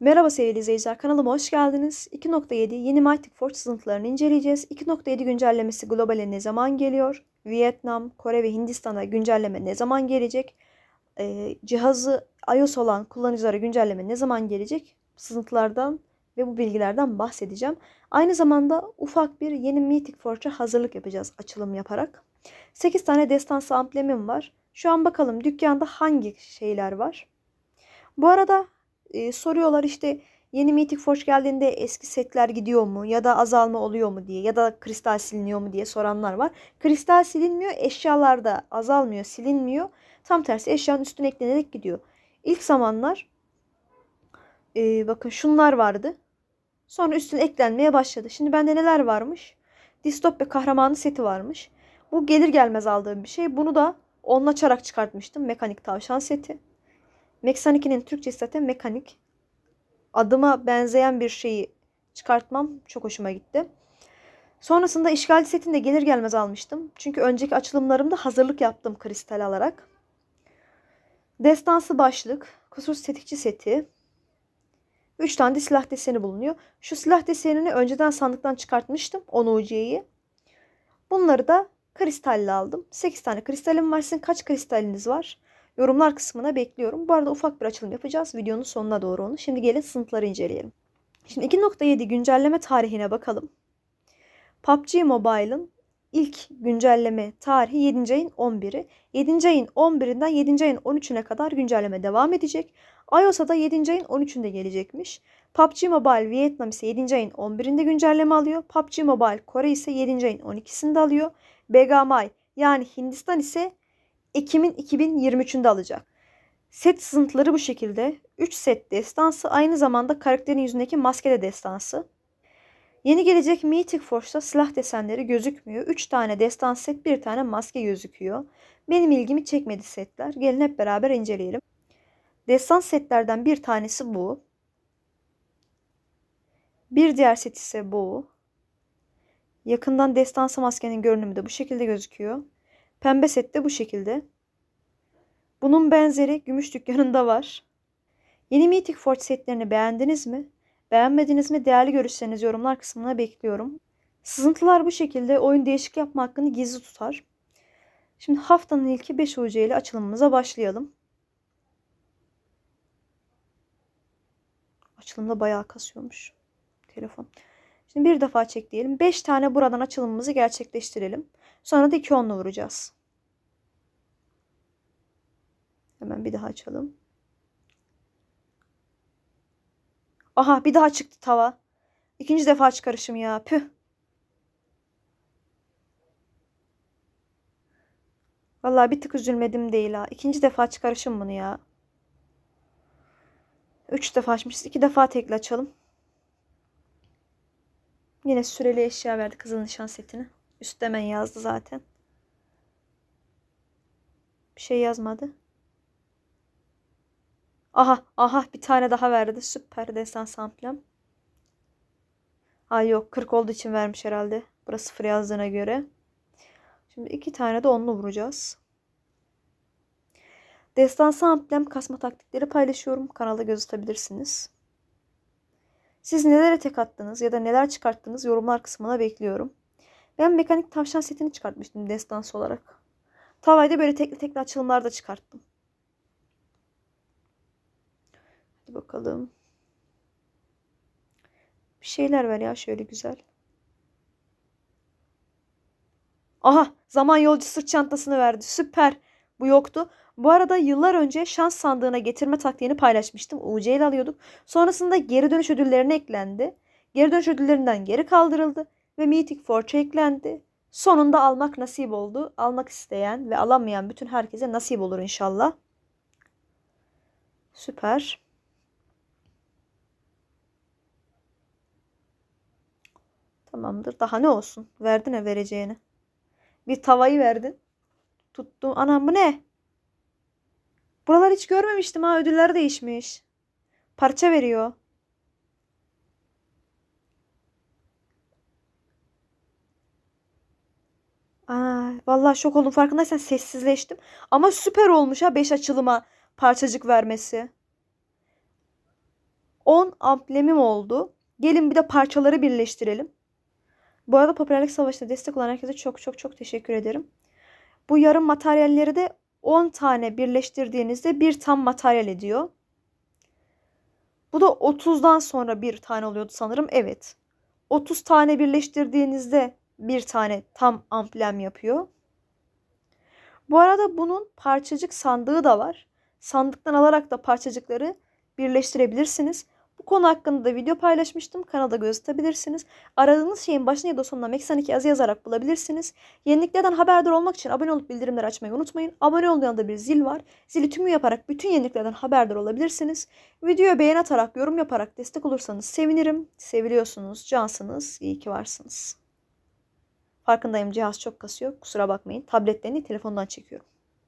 Merhaba sevgili izleyiciler, kanalıma hoş geldiniz. 2.7 yeni Mighty Force sızıntılarını inceleyeceğiz. 2.7 güncellemesi globale ne zaman geliyor? Vietnam, Kore ve Hindistan'a güncelleme ne zaman gelecek? Ee, cihazı iOS olan kullanıcılara güncelleme ne zaman gelecek? Sızıntılardan ve bu bilgilerden bahsedeceğim. Aynı zamanda ufak bir yeni Mythic Forge'a hazırlık yapacağız açılım yaparak. 8 tane destansı amblemim var. Şu an bakalım dükkanda hangi şeyler var. Bu arada e, soruyorlar işte yeni Mythic Forge geldiğinde eski setler gidiyor mu ya da azalma oluyor mu diye ya da kristal siliniyor mu diye soranlar var. Kristal silinmiyor, eşyalarda azalmıyor, silinmiyor. Tam tersi eşyanın üstüne eklenerek gidiyor. İlk zamanlar e, bakın şunlar vardı. Sonra üstüne eklenmeye başladı. Şimdi bende neler varmış? Distop Distopya kahramanı seti varmış. Bu gelir gelmez aldığım bir şey. Bunu da onla çarak çıkartmıştım. Mekanik tavşan seti. Meksanikinin Türkçesi zaten mekanik. Adıma benzeyen bir şeyi çıkartmam çok hoşuma gitti. Sonrasında işgal setini de gelir gelmez almıştım. Çünkü önceki açılımlarımda hazırlık yaptım kristal alarak. Destansı başlık, kusursuz tetikçi seti. Üç tane de silah deseni bulunuyor. Şu silah desenini önceden sandıktan çıkartmıştım 10 UC'yi. Bunları da kristalle aldım. 8 tane kristalim var. Sizin kaç kristaliniz var? Yorumlar kısmına bekliyorum. Bu arada ufak bir açılım yapacağız. Videonun sonuna doğru onu. Şimdi gelin sınıfları inceleyelim. Şimdi 2.7 güncelleme tarihine bakalım. PUBG Mobile'ın ilk güncelleme tarihi 7. ayın 11'i. 7. ayın 11'inden 7. ayın 13'üne kadar güncelleme devam edecek. iOS'a da 7. ayın 13'ünde gelecekmiş. PUBG Mobile Vietnam ise 7. ayın 11'inde güncelleme alıyor. PUBG Mobile Kore ise 7. ayın 12'sinde alıyor. Begamay yani Hindistan ise Ekim'in 2023'ünde alacak. Set sızıntıları bu şekilde. 3 set destansı aynı zamanda karakterin yüzündeki maske de destansı. Yeni gelecek Mythic Force'da silah desenleri gözükmüyor. 3 tane destan set, 1 tane maske gözüküyor. Benim ilgimi çekmedi setler. Gelin hep beraber inceleyelim. Destan setlerden bir tanesi bu. Bir diğer set ise bu. Yakından destansı maskenin görünümü de bu şekilde gözüküyor. Pembe set de bu şekilde. Bunun benzeri gümüş dükkanında var. Yeni Mythic Forge setlerini beğendiniz mi? Beğenmediniz mi? Değerli görüşlerinizi yorumlar kısmına bekliyorum. Sızıntılar bu şekilde oyun değişik yapma hakkını gizli tutar. Şimdi haftanın ilki 5 UC ile açılımımıza başlayalım. Açılımda bayağı kasıyormuş telefon. Şimdi bir defa çek diyelim. 5 tane buradan açılımımızı gerçekleştirelim. Sonra da 2 onlu vuracağız. Hemen bir daha açalım. Aha bir daha çıktı tava. İkinci defa çıkarışım ya. Püh. Vallahi bir tık üzülmedim değil ha. İkinci defa çıkarışım bunu ya. Üç defa açmışız. İki defa tekli açalım. Yine süreli eşya verdi kızın nişan setini. Üstemen yazdı zaten. Bir şey yazmadı. Aha aha bir tane daha verdi. Süper desen samplem. Ha yok 40 olduğu için vermiş herhalde. Burası sıfır yazdığına göre. Şimdi iki tane de onlu vuracağız. Destansı amblem kasma taktikleri paylaşıyorum. Kanalda göz atabilirsiniz. Siz nelere tek attınız ya da neler çıkarttınız yorumlar kısmına bekliyorum. Ben mekanik tavşan setini çıkartmıştım destansı olarak. Tavayda böyle tekli tekli açılımlar da çıkarttım. Hadi bakalım. Bir şeyler ver ya şöyle güzel. Aha zaman yolcu sırt çantasını verdi. Süper. Bu yoktu. Bu arada yıllar önce şans sandığına getirme taktiğini paylaşmıştım. UC ile alıyorduk. Sonrasında geri dönüş ödüllerine eklendi. Geri dönüş ödüllerinden geri kaldırıldı ve Mythic Forge eklendi. Sonunda almak nasip oldu. Almak isteyen ve alamayan bütün herkese nasip olur inşallah. Süper. Tamamdır. Daha ne olsun? Verdi ne vereceğini. Bir tavayı verdin. Tuttum. Anam bu ne? Buraları hiç görmemiştim ha ödüller değişmiş. Parça veriyor. Aa, vallahi şok oldum farkındaysan sessizleştim. Ama süper olmuş ha 5 açılıma parçacık vermesi. 10 amblemim oldu. Gelin bir de parçaları birleştirelim. Bu arada popülerlik savaşına destek olan herkese çok çok çok teşekkür ederim. Bu yarım materyalleri de 10 tane birleştirdiğinizde bir tam materyal ediyor. Bu da 30'dan sonra bir tane oluyordu sanırım. Evet. 30 tane birleştirdiğinizde bir tane tam amblem yapıyor. Bu arada bunun parçacık sandığı da var. Sandıktan alarak da parçacıkları birleştirebilirsiniz. Bu konu hakkında da video paylaşmıştım. Kanalda göz atabilirsiniz. Aradığınız şeyin başına ya da sonuna 2 yazı yazarak bulabilirsiniz. Yeniliklerden haberdar olmak için abone olup bildirimleri açmayı unutmayın. Abone olduğun yanında bir zil var. Zili tümü yaparak bütün yeniliklerden haberdar olabilirsiniz. Videoya beğen atarak, yorum yaparak destek olursanız sevinirim. Seviliyorsunuz, cansınız, iyi ki varsınız. Farkındayım cihaz çok kasıyor. Kusura bakmayın. Tabletlerini telefondan çekiyorum.